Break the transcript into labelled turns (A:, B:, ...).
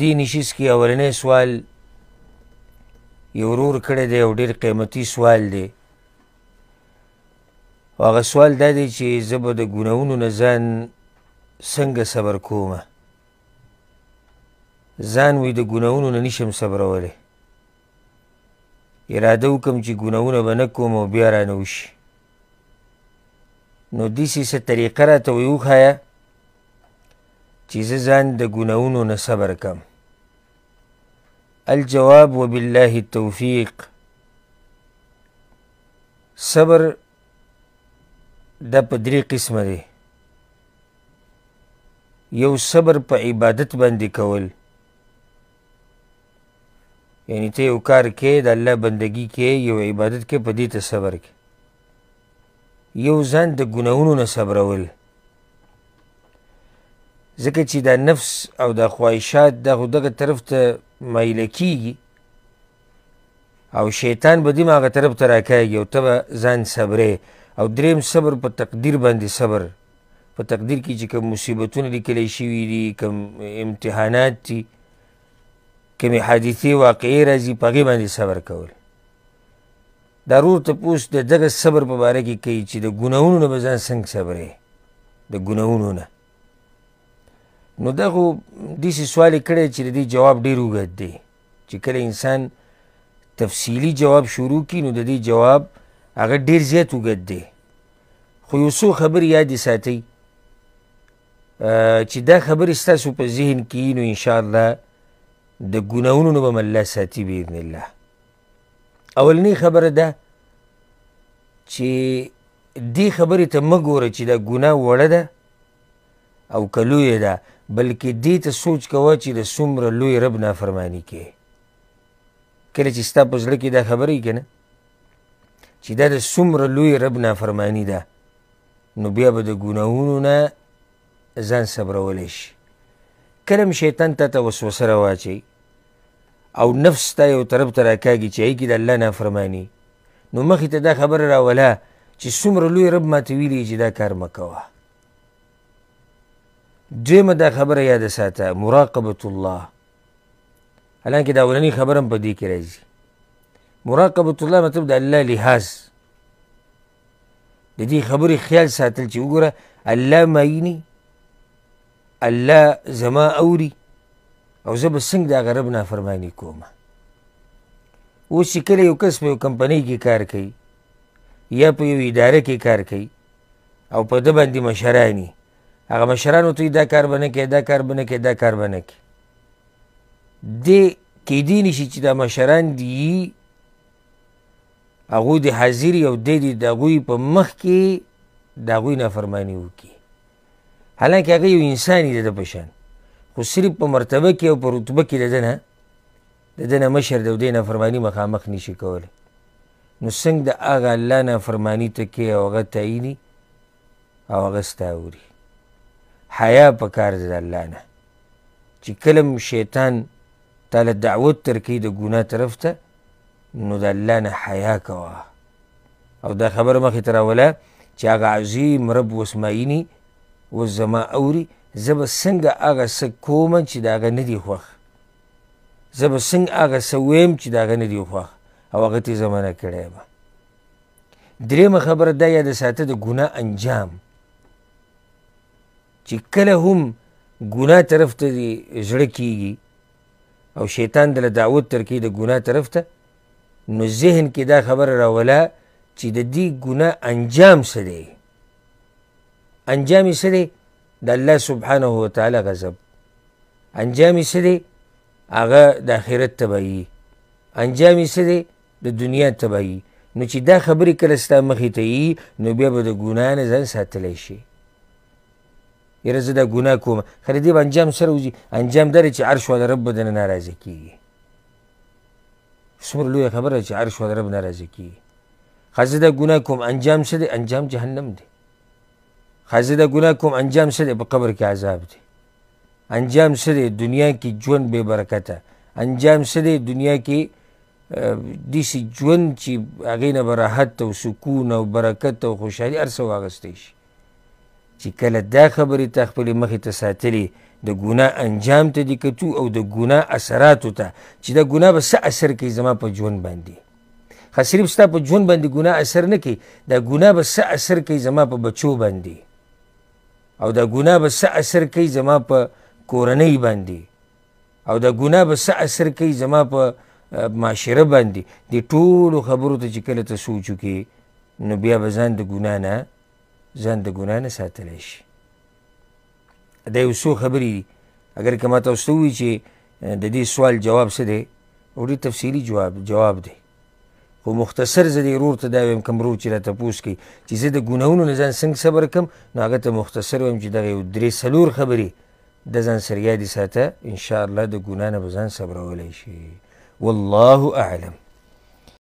A: دې نشیس کې اولنې سوال یو ورور کړی دی او ډیر قیمتي سوال دی هغه سوال دا دی چې زه به د ګناهونو نه ځان څنګه صبر کوم ځان وي د ګناهونو نه نشم صبرولی اراده وکم چې ګناهونه به نه کوم او بیا رانه وشي نو داسې څه طریقه راته ویې وښایه چې زه ځان د ګناونو نه صبر کم الجواب وبالله التوفیق صبر د په درې قسمه دی یو صبر په عبادت باندې کول یعنی ته یو کار کې د الله بندگی کې یو عبادت کې په دې ته صبر کې یو ځان د ګناونو نه صبرول ځکه چې دا نفس او دا خواهشات دا خو دغه طرف ته مایله کیږي او شیطان به دې هغه طرف ته راکاږي او ته به ځان صبرې او دریم صبر په تقدیر باندې صبر په تقدیر کې چې کوم مصیبتونه لیکلی شوي دي کوم امتحانات دي کومې حادثې واقعې راځي په هغې باندې صبر کول دا رور تپوس د دغه صبر په باره کې کوي چې د ګناهونو نه به ځان څنګه صبرې د ګناهونو نه نو دغه دیسې سوال کړی چې د دې جواب ډیر اوږد دی چې کله انسان تفصیلی جواب شروع کی نو د دې جواب هغه ډیر زیات اوږد دی خو یو څو خبرې یادې ساتئ چې دا خبرې ستاسو په ذهن کې نو انشاءالله د ګناهونو نه به الله ساتي باذن الله اولنی خبره ده چې دې خبرې ته مه ګوره چې دا ګناه وړه ده او که لویه ده بلکې دې ته سوچ کوه چې د څومره لوی رب نافرمانی کې کله چې ستا په زړه کې دا خبرې که نه چې دا د څومره لوی رب نافرمانی ده نو بیا به د ګناهونو نه ځان صبرولی شي کله هم شیطان تا ته وسوسه راواچوي او نفس تا یو طرف ته راکاږي چې هغې د الله نافرمانی نو مخې ته دا خبره راوله چې څومره لوی رب ماته ویلي چې دا کار مه کوه دویمه دا خبره یاد ساته مراقبه الله حالانکه دا اولنی خبره هم په دې کې راځي مراقبه الله مطلب د الله لحاظ د دې خبرې خیال ساتل چې وګوره الله ماینی الله زما اوري او زه به څنګه د غرب نافرماني کوم اوس چې کله یو کس په یو کمپنۍ کې کار کوي یا په یو اداره کې کار کوي او په ده باندې مشرانی هغه مشرانو ته دا کار بنه کې دا کار بنه کې دا کار بنه کې دې کېدی نشي چې دا مشران دي هغوی د حاضر یو دې د هغوی په مخ کې د هغوی نافرماني وکړي حالانکه هغه یو انسان دی د په شان خو صرف په مرتبه کې او په رتبه کې د ده نه د ده نه مشر د دې نافرماني مخامخ نشي کولی نو څنګه د هغه الله نافرماني ته کې او هغه تعیني او هغه ستا اوري حیا پکار دی د الله نه چې کلم شیطان تاله دعوت ترکي د ګناه طرف ته نو د الله نه حیا کوه او دا خبره مخې ته راوله چې هغه عظیم رب وسمعینی اوس زما اوري زه به څنګه هغه څه کوم چې د هغه نه دي خوښ زه به څنګه هغه څه ویم چې د هغه نه دي خوښ او هغه تې زما نه کړی به درېیمه خبره دا یاده ساته د ګناه انجام چې کله هم ګناه طرف ته زړه کیږي او شیطان دله دعوت ترکي د ګناه طرف ته نو ذهن کې دا خبره راوله چې د دې ګناه انجام څه دی انجام یې څه دی د الله سبحانه وتعالی غضب انجام یې څه دی هغه د آخرت تباهي انجام یې څه دی د دنیا تباهي نو چې دا خبرې کله ستا مخې ته نو بیا به د ګناه نه ځان ساتلی شي یره زه دا ګناه کوم خیر دې به انجام سره وځي انجام دا چې عرش والا رب بدنه ناراضه کیږي څومره لویه خبره چې عرش والا رب ناراضه کیږي خیر زه دا ګناه کوم انجام څه دی انجام جهنم دی خیر زه دا ګناه کوم انجام څه دی په قبر کې عذاب دی انجام څه دی دنیا کې ژوند بې برکته انجام څه دی دنیا کې داسې ژوند چې هغې نه به راحت او سکون او برکت او خوشحالي هر څه واغستی شي چې کله دا خبرې ته خپلې مخې ته ساتلی د ګناه انجام ته دې کتو او د ګناه اثراتو ته چې دا ګناه به څه اثر کوي زما په ژوند باندې خو صرف ستا په ژوند باندې ګناه اثر نه کوي دا ګناه به څه اثر کوي زما په بچو باندې او دا ګناه به څه اثر کوي زما په کورنۍ باندې او دا ګناه به څه اثر کوي زما په معاشره باندې د ټولو خبرو ته چې کله ته سوچ وکړې نو بیا به ځان د ګناه نه ځان د ګناه نه ساتلی شي دا یو څو خبرې دي اگر که ما تاسو ووي چې د دې سوال جواب څه دی وړي تفصیلي جواب جواب دی خو مختصر زه دې ورور ته دا وایم کوم ورور چې راته پوس کوي چې زه د ګناهونو نه ځان څنګه صبر کړم نو هغه ته مختصر وایم چې دغه یو درې څلور خبرې د ځان سره یادې ساته انشاءالله د ګناه نه به ځان صبرولی شي والله اعلم